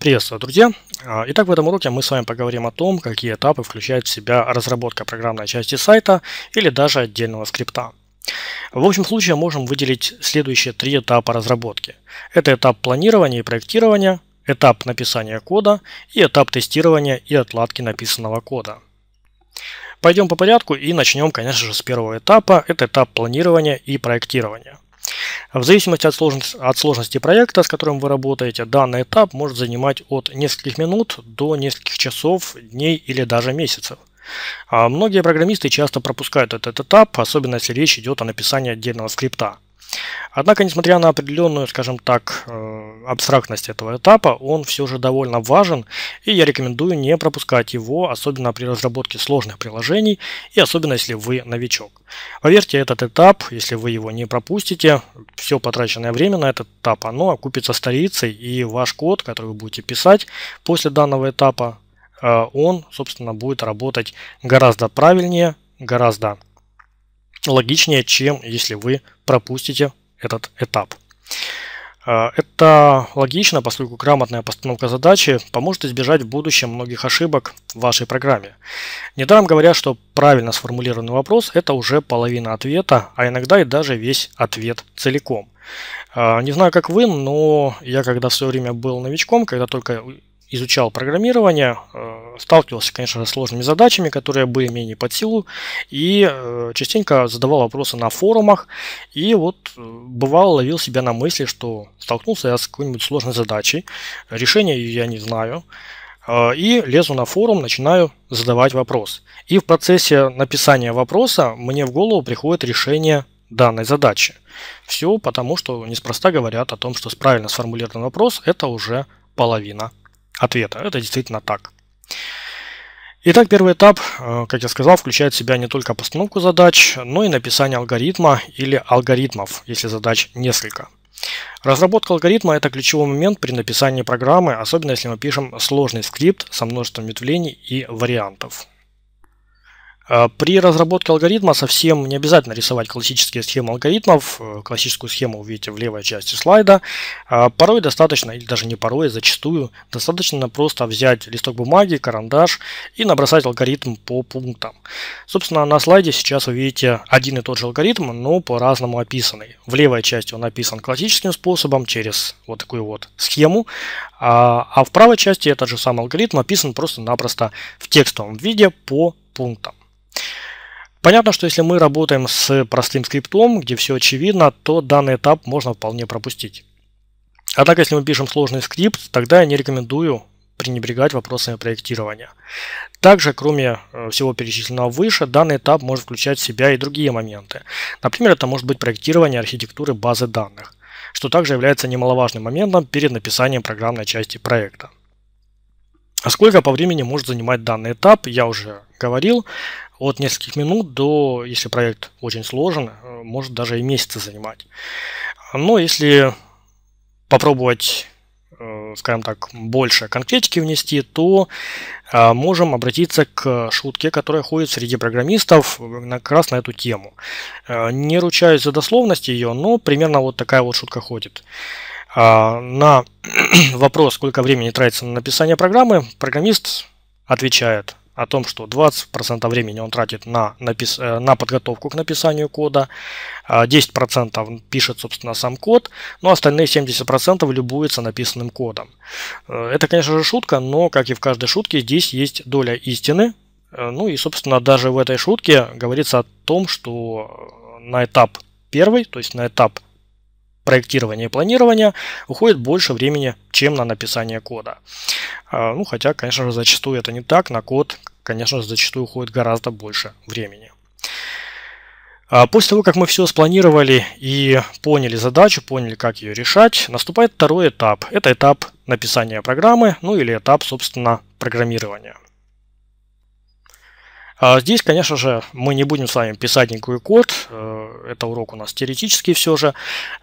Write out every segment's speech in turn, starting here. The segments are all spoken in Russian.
Приветствую, друзья! А, итак, в этом уроке мы с вами поговорим о том, какие этапы включает в себя разработка программной части сайта или даже отдельного скрипта. В общем случае можем выделить следующие три этапа разработки. Это этап планирования и проектирования, этап написания кода и этап тестирования и отладки написанного кода. Пойдем по порядку и начнем, конечно же, с первого этапа. Это этап планирования и проектирования – в зависимости от, сложности, от сложности проекта, с которым вы работаете, данный этап может занимать от нескольких минут до нескольких часов, дней или даже месяцев. А многие программисты часто пропускают этот этап, особенно если речь идет о написании отдельного скрипта. Однако, несмотря на определенную, скажем так, э, абстрактность этого этапа, он все же довольно важен, и я рекомендую не пропускать его, особенно при разработке сложных приложений, и особенно если вы новичок. Поверьте, этот этап, если вы его не пропустите, все потраченное время на этот этап, оно окупится старицей, и ваш код, который вы будете писать после данного этапа, э, он, собственно, будет работать гораздо правильнее, гораздо логичнее, чем если вы пропустите этот этап. А, это логично, поскольку грамотная постановка задачи поможет избежать в будущем многих ошибок в вашей программе. Недаром говорят, что правильно сформулированный вопрос – это уже половина ответа, а иногда и даже весь ответ целиком. А, не знаю, как вы, но я когда в свое время был новичком, когда только изучал программирование, э, сталкивался, конечно, с сложными задачами, которые были менее под силу, и э, частенько задавал вопросы на форумах, и вот э, бывало ловил себя на мысли, что столкнулся я с какой-нибудь сложной задачей, решения я не знаю, и лезу на форум, начинаю задавать вопрос. И в процессе написания вопроса мне в голову приходит решение данной задачи. Все потому, что неспроста говорят о том, что правильно сформулированный вопрос – это уже половина ответа. Это действительно так. Итак, первый этап, э, как я сказал, включает в себя не только постановку задач, но и написание алгоритма или алгоритмов, если задач несколько. Разработка алгоритма – это ключевой момент при написании программы, особенно если мы пишем сложный скрипт со множеством ветвлений и вариантов. А, при разработке алгоритма совсем не обязательно рисовать классические схемы алгоритмов. Э, классическую схему увидите в левой части слайда. А, порой достаточно, или даже не порой, зачастую, достаточно просто взять листок бумаги, карандаш и набросать алгоритм по пунктам. Собственно, на слайде сейчас вы видите один и тот же алгоритм, но по-разному описанный. В левой части он описан классическим способом, через вот такую вот схему, а, а в правой части этот же самый алгоритм описан просто-напросто в текстовом виде по пунктам. Понятно, что если мы работаем с простым скриптом, где все очевидно, то данный этап можно вполне пропустить. Однако, если мы пишем сложный скрипт, тогда я не рекомендую пренебрегать вопросами проектирования. Также, кроме э, всего перечисленного выше, данный этап может включать в себя и другие моменты. Например, это может быть проектирование архитектуры базы данных, что также является немаловажным моментом перед написанием программной части проекта. А сколько по времени может занимать данный этап, я уже говорил от нескольких минут до, если проект очень сложен, э, может даже и месяцы занимать. Но если попробовать э, скажем так, больше конкретики внести, то э, можем обратиться к шутке, которая ходит среди программистов как раз на эту тему. Не ручаюсь за дословность ее, но примерно вот такая вот шутка ходит. А, на вопрос, сколько времени тратится на написание программы, программист отвечает о том, что 20% времени он тратит на, напис... Э, на подготовку к написанию кода, 10% а пишет, собственно, сам код, но ну, а остальные 70% любуются написанным кодом. Э, это, конечно же, шутка, но, как и в каждой шутке, здесь есть доля истины. Э, ну и, собственно, даже в этой шутке говорится о том, что на этап первый, то есть на этап проектирования и планирования уходит больше времени, чем на написание кода. Ну, хотя, конечно же, зачастую это не так. На код конечно, зачастую уходит гораздо больше времени. А после того, как мы все спланировали и поняли задачу, поняли, как ее решать, наступает второй этап. Это этап написания программы, ну или этап, собственно, программирования – а здесь, конечно же, мы не будем с вами писать никакой код. Э, это урок у нас теоретический все же.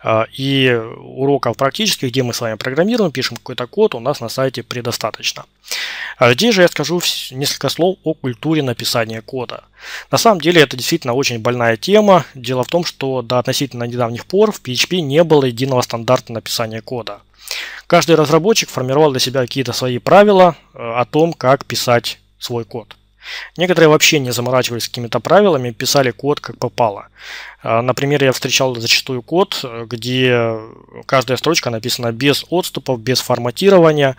Э, и уроков практических, где мы с вами программируем, пишем какой-то код, у нас на сайте предостаточно. А здесь же я скажу несколько слов о культуре написания кода. На самом деле это действительно очень больная тема. Дело в том, что до относительно недавних пор в PHP не было единого стандарта написания кода. Каждый разработчик формировал для себя какие-то свои правила э, о том, как писать свой код. Некоторые вообще не заморачивались какими-то правилами, писали код как попало. А, например, я встречал зачастую код, где каждая строчка написана без отступов, без форматирования.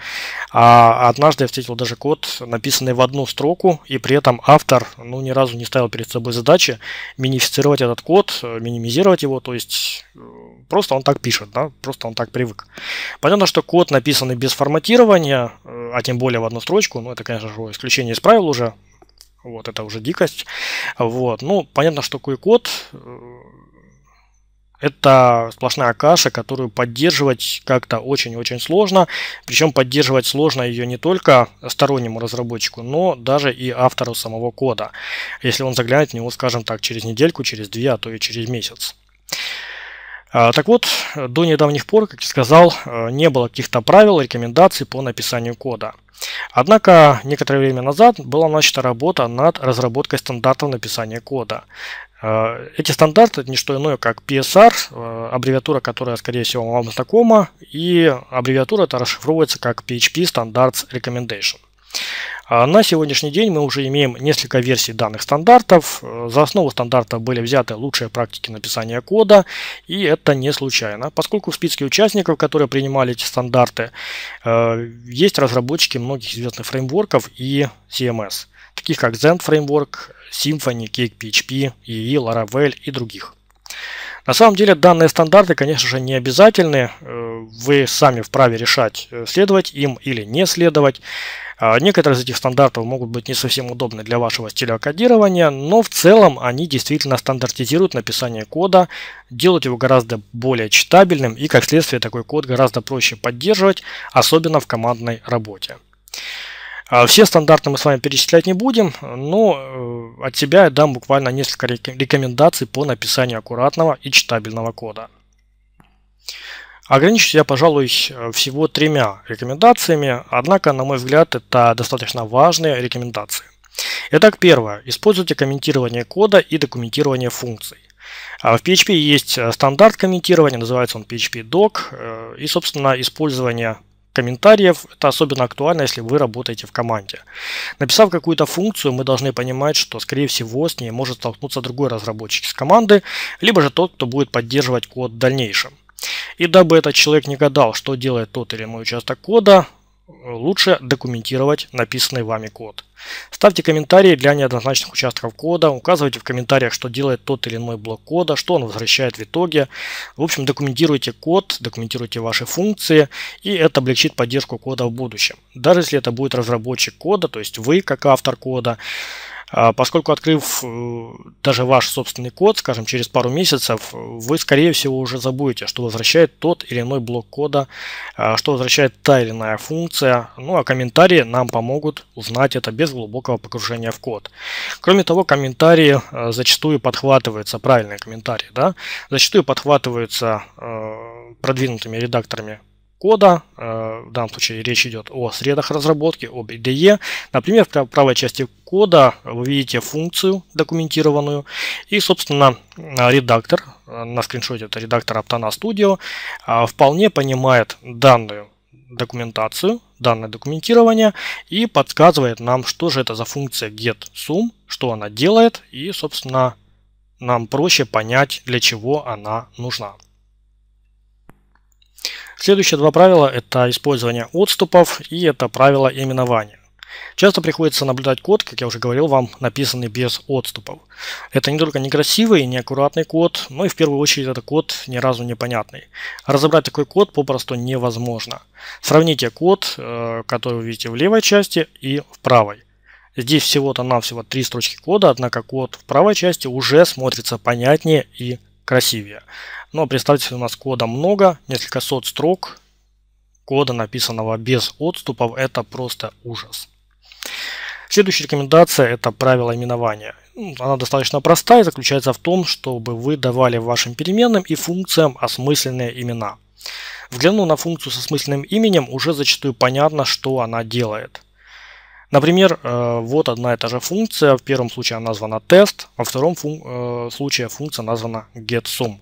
А однажды я встретил даже код, написанный в одну строку, и при этом автор ну, ни разу не ставил перед собой задачи минифицировать этот код, минимизировать его, то есть э, просто он так пишет, да, просто он так привык. Понятно, что код, написанный без форматирования, э, а тем более в одну строчку, ну это, конечно же, исключение из правил уже, вот, это уже дикость. Вот, ну, понятно, что QuickCode э, это сплошная каша, которую поддерживать как-то очень-очень сложно. Причем поддерживать сложно ее не только стороннему разработчику, но даже и автору самого кода. Если он заглянет в него, скажем так, через недельку, через две, а то и через месяц. А, так вот, до недавних пор, как я сказал, э, не было каких-то правил, рекомендаций по написанию кода. Однако, некоторое время назад была начата работа над разработкой стандартов написания кода. Э, эти стандарты – это не что иное, как PSR, э, аббревиатура, которая, скорее всего, вам знакома, и аббревиатура это расшифровывается как PHP Standards Recommendation. А на сегодняшний день мы уже имеем несколько версий данных стандартов. Э, за основу стандарта были взяты лучшие практики написания кода, и это не случайно, поскольку в списке участников, которые принимали эти стандарты, э, есть разработчики многих известных фреймворков и CMS, эм таких как Zend Framework, Symfony, CakePHP, EE, Laravel и других. На самом деле данные стандарты, конечно же, не обязательны. Э, вы сами вправе решать, следовать им или не следовать. А некоторые из этих стандартов могут быть не совсем удобны для вашего стиля кодирования, но в целом они действительно стандартизируют написание кода, делают его гораздо более читабельным и, как следствие, такой код гораздо проще поддерживать, особенно в командной работе. А все стандарты мы с вами перечислять не будем, но э, от себя я дам буквально несколько рекомендаций по написанию аккуратного и читабельного кода. Ограничусь я, пожалуй, всего тремя рекомендациями, однако, на мой взгляд, это достаточно важные рекомендации. Итак, первое. Используйте комментирование кода и документирование функций. А, в PHP есть э, стандарт комментирования, называется он PHP Doc, э, и, собственно, использование комментариев это особенно актуально, если вы работаете в команде. Написав какую-то функцию, мы должны понимать, что, скорее всего, с ней может столкнуться другой разработчик из команды, либо же тот, кто будет поддерживать код в дальнейшем. И дабы этот человек не гадал, что делает тот или иной участок кода, лучше документировать написанный вами код. Ставьте комментарии для неоднозначных участков кода, указывайте в комментариях, что делает тот или иной блок кода, что он возвращает в итоге. В общем, документируйте код, документируйте ваши функции, и это облегчит поддержку кода в будущем. Даже если это будет разработчик кода, то есть вы как автор кода, а поскольку открыв э, даже ваш собственный код, скажем, через пару месяцев, вы, скорее всего, уже забудете, что возвращает тот или иной блок кода, а, что возвращает та или иная функция. Ну а комментарии нам помогут узнать это без глубокого погружения в код. Кроме того, комментарии э, зачастую подхватываются, правильные комментарии, да, зачастую подхватываются э, продвинутыми редакторами кода, э, в данном случае речь идет о средах разработки, об IDE. Например, в правой части кода вы видите функцию документированную и, собственно, э, редактор, э, на скриншоте это редактор Aptana Studio, вполне понимает данную документацию, данное документирование и подсказывает нам, что же это за функция getSum, что она делает и, собственно, нам проще понять, для чего она нужна. Следующие два правила – это использование отступов и это правило именования. Часто приходится наблюдать код, как я уже говорил вам, написанный без отступов. Это не только некрасивый и неаккуратный код, но и в первую очередь это код ни разу непонятный. Разобрать такой код попросту невозможно. Сравните код, э, который вы видите в левой части и в правой. Здесь всего-то навсего три строчки кода, однако код в правой части уже смотрится понятнее и красивее. Но ну, а представьте, у нас кода много, несколько сот строк кода, написанного без отступов, это просто ужас. Следующая рекомендация – это правило именования. Ну, она достаточно простая и заключается в том, чтобы вы давали вашим переменным и функциям осмысленные имена. Взглянув на функцию со смысленным именем, уже зачастую понятно, что она делает. Например, э, вот одна и та же функция. В первом случае она названа тест, во втором э, случае функция названа getSum.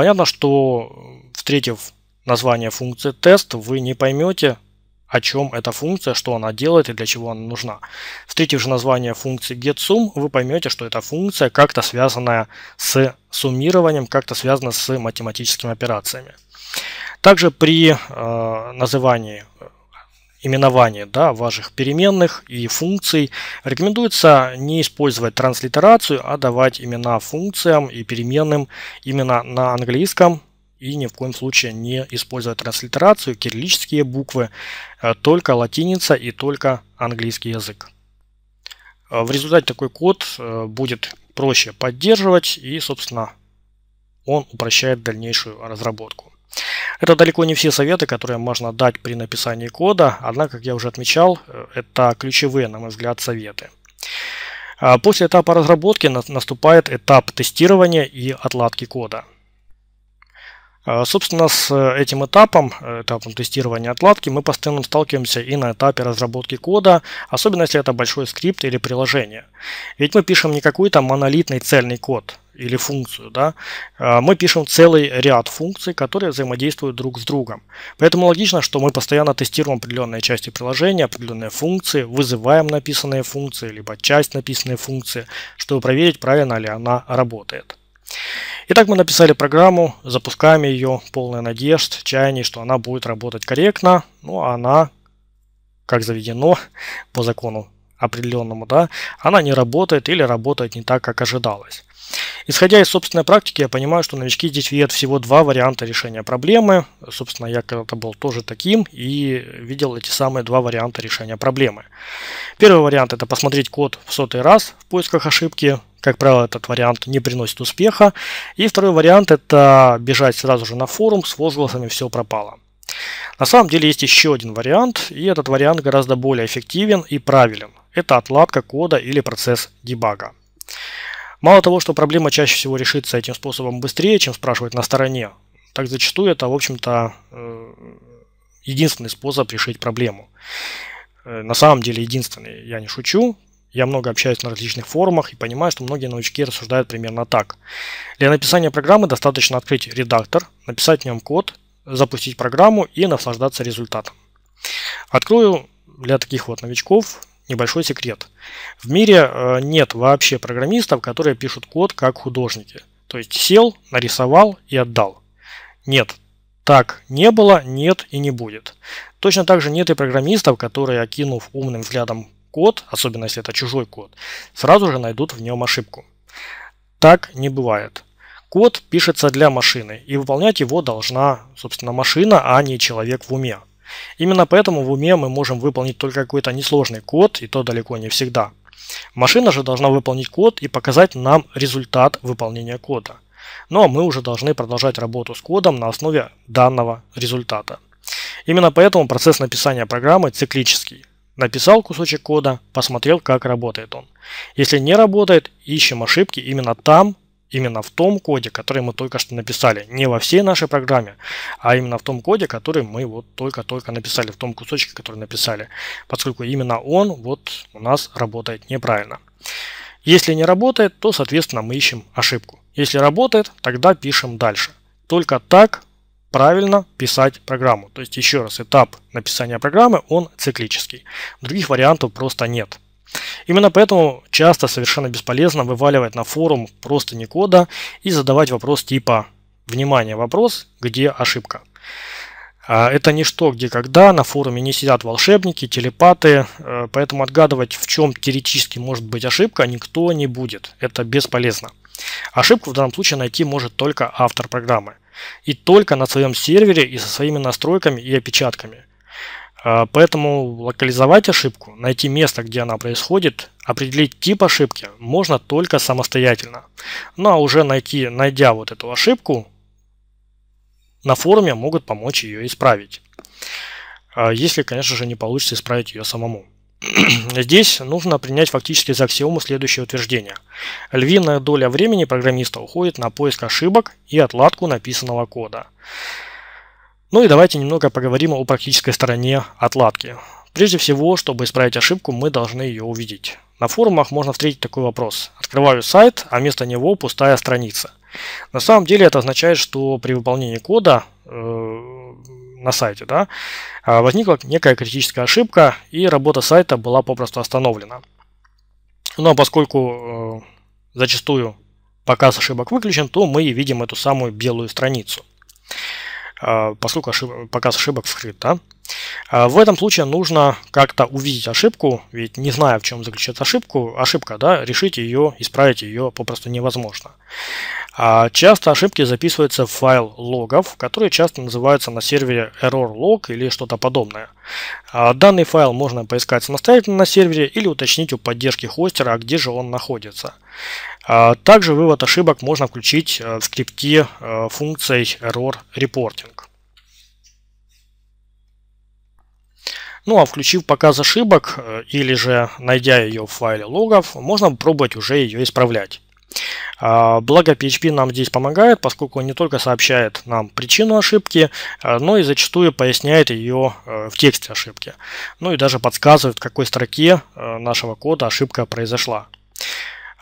Понятно, что э, встретив название функции тест, вы не поймете, о чем эта функция, что она делает и для чего она нужна. Встретив же название функции getSum, вы поймете, что эта функция как-то связанная с суммированием, как-то связана с математическими операциями. Также при э, назывании э, Именование да, ваших переменных и функций, рекомендуется не использовать транслитерацию, а давать имена функциям и переменным именно на английском и ни в коем случае не использовать транслитерацию, кириллические буквы, э, только латиница и только английский язык. Э, в результате такой код э, будет проще поддерживать и, собственно, он упрощает дальнейшую разработку. Это далеко не все советы, которые можно дать при написании кода, однако, как я уже отмечал, э, это ключевые, на мой взгляд, советы. А после этапа разработки наступает этап тестирования и отладки кода. А, собственно, с э, этим этапом, э, этапом тестирования отладки, мы постоянно сталкиваемся и на этапе разработки кода, особенно если это большой скрипт или приложение. Ведь мы пишем не какой-то монолитный цельный код или функцию, да, а, мы пишем целый ряд функций, которые взаимодействуют друг с другом. Поэтому логично, что мы постоянно тестируем определенные части приложения, определенные функции, вызываем написанные функции, либо часть написанной функции, чтобы проверить, правильно ли она работает. Итак, мы написали программу, запускаем ее, полная надежд, чаяний, что она будет работать корректно. Ну, а она, как заведено по закону определенному, да, она не работает или работает не так, как ожидалось. Исходя из собственной практики, я понимаю, что новички здесь видят всего два варианта решения проблемы. Собственно, я когда-то был тоже таким и видел эти самые два варианта решения проблемы. Первый вариант – это посмотреть код в сотый раз в поисках ошибки, как правило, этот вариант не приносит успеха. И второй вариант – это бежать сразу же на форум с возгласами «все пропало». На самом деле есть еще один вариант, и этот вариант гораздо более эффективен и правилен. Это отладка кода или процесс дебага. Мало того, что проблема чаще всего решится этим способом быстрее, чем спрашивать на стороне, так зачастую это, в общем-то, э, единственный способ решить проблему. Э, на самом деле единственный, я не шучу. Я много общаюсь на различных форумах и понимаю, что многие новички рассуждают примерно так. Для написания программы достаточно открыть редактор, написать в нем код, запустить программу и наслаждаться результатом. Открою для таких вот новичков небольшой секрет. В мире э, нет вообще программистов, которые пишут код как художники. То есть сел, нарисовал и отдал. Нет, так не было, нет и не будет. Точно так же нет и программистов, которые, окинув умным взглядом код, особенно если это чужой код, сразу же найдут в нем ошибку. Так не бывает. Код пишется для машины, и выполнять его должна, собственно, машина, а не человек в уме. Именно поэтому в уме мы можем выполнить только какой-то несложный код, и то далеко не всегда. Машина же должна выполнить код и показать нам результат выполнения кода. Ну а мы уже должны продолжать работу с кодом на основе данного результата. Именно поэтому процесс написания программы циклический. Написал кусочек кода, посмотрел, как работает он. Если не работает, ищем ошибки именно там, именно в том коде, который мы только что написали. Не во всей нашей программе, а именно в том коде, который мы вот только-только написали, в том кусочке, который написали. Поскольку именно он вот у нас работает неправильно. Если не работает, то, соответственно, мы ищем ошибку. Если работает, тогда пишем дальше. Только так правильно писать программу. То есть, еще раз, этап написания программы, он циклический. Других вариантов просто нет. Именно поэтому часто совершенно бесполезно вываливать на форум просто не кода и задавать вопрос типа «Внимание, вопрос, где ошибка?». А, это не что, где, когда, на форуме не сидят волшебники, телепаты, э, поэтому отгадывать, в чем теоретически может быть ошибка, никто не будет. Это бесполезно. Ошибку в данном случае найти может только автор программы. И только на своем сервере и со своими настройками и опечатками – а, поэтому локализовать ошибку, найти место, где она происходит, определить тип ошибки можно только самостоятельно. Ну а уже найти, найдя вот эту ошибку, на форуме могут помочь ее исправить. А, если, конечно же, не получится исправить ее самому. Здесь нужно принять фактически за аксиому следующее утверждение. Львиная доля времени программиста уходит на поиск ошибок и отладку написанного кода. Ну и давайте немного поговорим о практической стороне отладки. Прежде всего, чтобы исправить ошибку, мы должны ее увидеть. На форумах можно встретить такой вопрос. Открываю сайт, а вместо него пустая страница. На самом деле это означает, что при выполнении кода э, на сайте да, а, возникла некая критическая ошибка и работа сайта была попросту остановлена. Но ну, а поскольку э, зачастую показ ошибок выключен, то мы и видим эту самую белую страницу. А, поскольку ошиб... показ ошибок вскрыт. Да? А, в этом случае нужно как-то увидеть ошибку, ведь не зная, в чем заключается ошибку, ошибка, да, решить ее, исправить ее попросту невозможно. А, часто ошибки записываются в файл логов, которые часто называются на сервере error log или что-то подобное. Данный файл можно поискать самостоятельно на сервере или уточнить у поддержки хостера, где же он находится. А, также вывод ошибок можно включить э, в скрипте э, функцией Error Reporting. Ну а включив показ ошибок э, или же найдя ее в файле логов, можно попробовать уже ее исправлять. А, благо PHP нам здесь помогает, поскольку он не только сообщает нам причину ошибки, но и зачастую поясняет ее в тексте ошибки. Ну и даже подсказывает, в какой строке нашего кода ошибка произошла.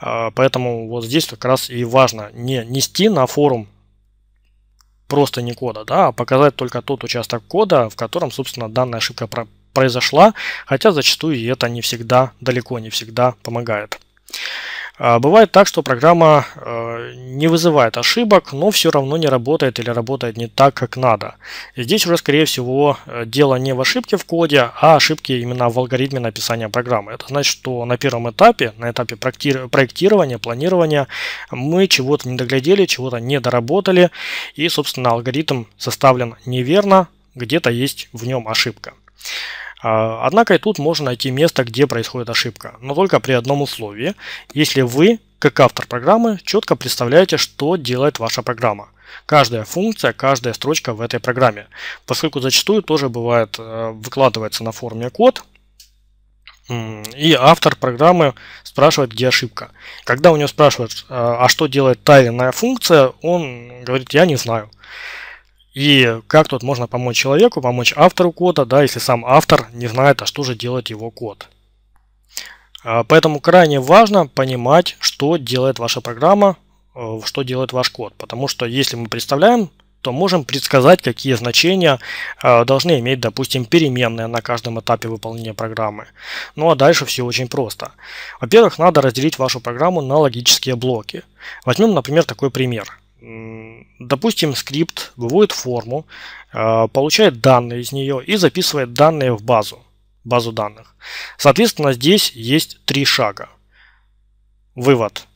А, поэтому вот здесь как раз и важно не нести на форум просто не кода, да, а показать только тот участок кода, в котором, собственно, данная ошибка произошла, хотя зачастую и это не всегда, далеко не всегда помогает. А, бывает так, что программа э, не вызывает ошибок, но все равно не работает или работает не так, как надо. И здесь уже, скорее всего, э, дело не в ошибке в коде, а ошибки именно в алгоритме написания программы. Это значит, что на первом этапе, на этапе проектирования, планирования, мы чего-то не доглядели, чего-то не доработали, и, собственно, алгоритм составлен неверно, где-то есть в нем ошибка. А, однако и тут можно найти место, где происходит ошибка, но только при одном условии, если вы, как автор программы, четко представляете, что делает ваша программа. Каждая функция, каждая строчка в этой программе. Поскольку зачастую тоже бывает, э, выкладывается на форме код, и автор программы спрашивает, где ошибка. Когда у него спрашивают, э, а что делает та или иная функция, он говорит, я не знаю. И как тут можно помочь человеку, помочь автору кода, да, если сам автор не знает, а что же делает его код. А, поэтому крайне важно понимать, что делает ваша программа, э, что делает ваш код. Потому что если мы представляем, то можем предсказать, какие значения э, должны иметь, допустим, переменные на каждом этапе выполнения программы. Ну а дальше все очень просто. Во-первых, надо разделить вашу программу на логические блоки. Возьмем, например, такой пример Допустим, скрипт выводит форму, э, получает данные из нее и записывает данные в базу, базу данных. Соответственно, здесь есть три шага. Вывод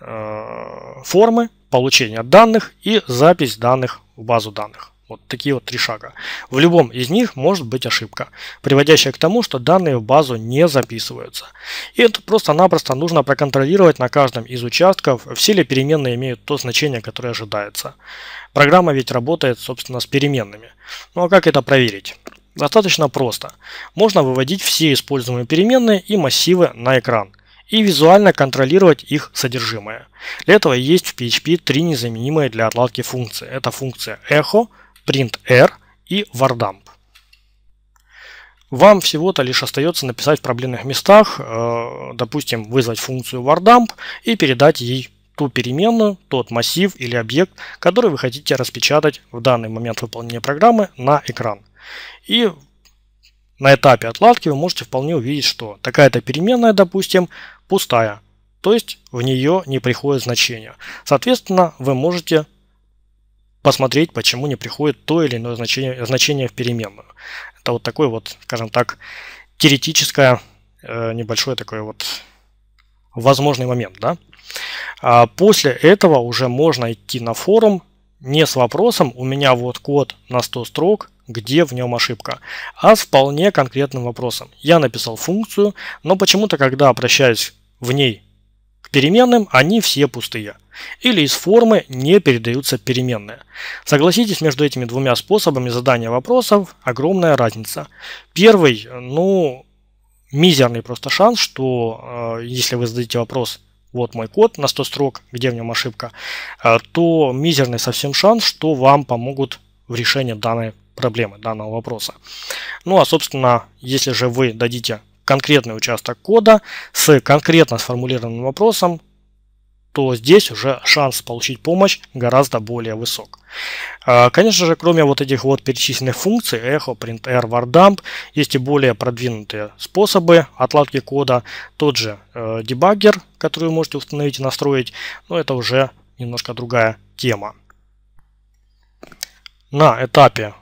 э, формы, получение данных и запись данных в базу данных. Вот такие вот три шага. В любом из них может быть ошибка, приводящая к тому, что данные в базу не записываются. И это просто-напросто нужно проконтролировать на каждом из участков, все ли переменные имеют то значение, которое ожидается. Программа ведь работает, собственно, с переменными. Ну а как это проверить? Достаточно просто. Можно выводить все используемые переменные и массивы на экран – и визуально контролировать их содержимое. Для этого есть в PHP три незаменимые для отладки функции. Это функция echo, printr и vardump. Вам всего-то лишь остается написать в проблемных местах, э, допустим, вызвать функцию vardump и передать ей ту переменную, тот массив или объект, который вы хотите распечатать в данный момент выполнения программы на экран. И на этапе отладки вы можете вполне увидеть, что такая-то переменная, допустим, пустая, то есть в нее не приходит значение. Соответственно, вы можете посмотреть, почему не приходит то или иное значение, значение в переменную. Это вот такое вот, скажем так, теоретическое э, небольшой такой вот возможный момент, да. А после этого уже можно идти на форум не с вопросом «у меня вот код на 100 строк, где в нем ошибка», а с вполне конкретным вопросом. Я написал функцию, но почему-то, когда обращаюсь в ней переменным они все пустые. Или из формы не передаются переменные. Согласитесь, между этими двумя способами задания вопросов огромная разница. Первый, ну, мизерный просто шанс, что э, если вы зададите вопрос вот мой код на 100 строк, где в нем ошибка, э, то мизерный совсем шанс, что вам помогут в решении данной проблемы, данного вопроса. Ну а собственно, если же вы дадите конкретный участок кода с конкретно сформулированным вопросом, то здесь уже шанс получить помощь гораздо более высок. А, конечно же, кроме вот этих вот перечисленных функций, Echo, printr, wardump, есть и более продвинутые способы отладки кода. Тот же э, дебаггер, который вы можете установить и настроить, но это уже немножко другая тема. На этапе,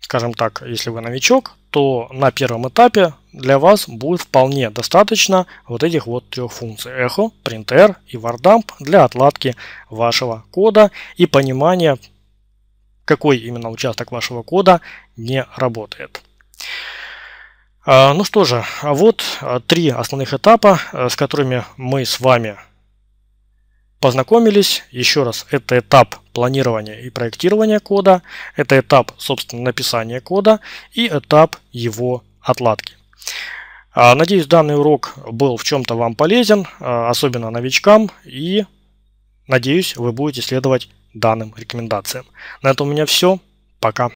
скажем так, если вы новичок, то на первом этапе для вас будет вполне достаточно вот этих вот трех функций Echo, Printer и Wardump для отладки вашего кода и понимания, какой именно участок вашего кода не работает. А, ну что же, а вот а, три основных этапа, э, с которыми мы с вами познакомились. Еще раз, это этап планирования и проектирования кода, это этап, собственно, написания кода и этап его отладки. А, надеюсь, данный урок был в чем-то вам полезен, а, особенно новичкам, и надеюсь, вы будете следовать данным рекомендациям. На этом у меня все. Пока.